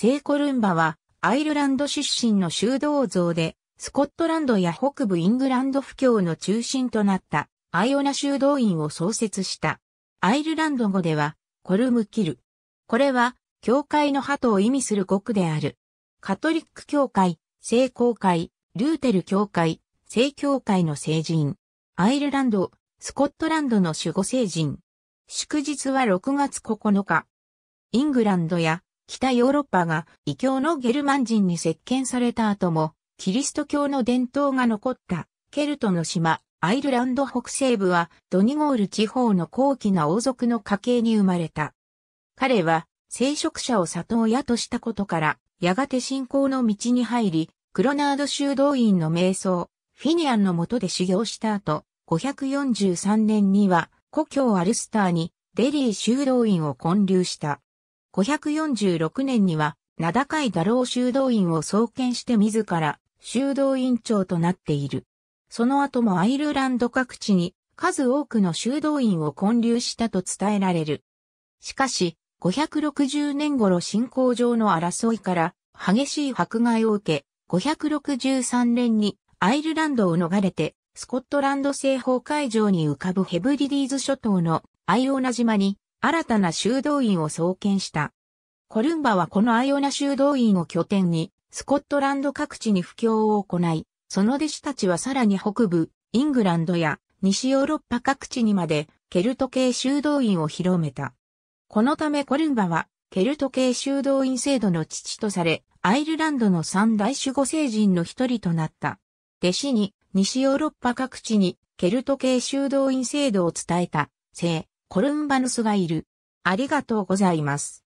聖コルンバはアイルランド出身の修道像で、スコットランドや北部イングランド布教の中心となったアイオナ修道院を創設した。アイルランド語ではコルムキル。これは教会の鳩を意味する語句である。カトリック教会、聖公会、ルーテル教会、聖教会の聖人。アイルランド、スコットランドの守護聖人。祝日は6月9日。イングランドや北ヨーロッパが異教のゲルマン人に席巻された後も、キリスト教の伝統が残ったケルトの島、アイルランド北西部はドニゴール地方の高貴な王族の家系に生まれた。彼は聖職者を里親としたことから、やがて信仰の道に入り、クロナード修道院の瞑想、フィニアンの下で修行した後、543年には故郷アルスターにデリー修道院を建立した。546年には、名高いロー修道院を創建して自ら修道院長となっている。その後もアイルランド各地に数多くの修道院を建立したと伝えられる。しかし、560年頃信仰上の争いから激しい迫害を受け、563年にアイルランドを逃れて、スコットランド西方海上に浮かぶヘブリディーズ諸島のアイオナ島に新たな修道院を創建した。コルンバはこのアイオナ修道院を拠点に、スコットランド各地に布教を行い、その弟子たちはさらに北部、イングランドや西ヨーロッパ各地にまでケルト系修道院を広めた。このためコルンバはケルト系修道院制度の父とされ、アイルランドの三大守護聖人の一人となった。弟子に西ヨーロッパ各地にケルト系修道院制度を伝えた聖コルンバヌスがいる。ありがとうございます。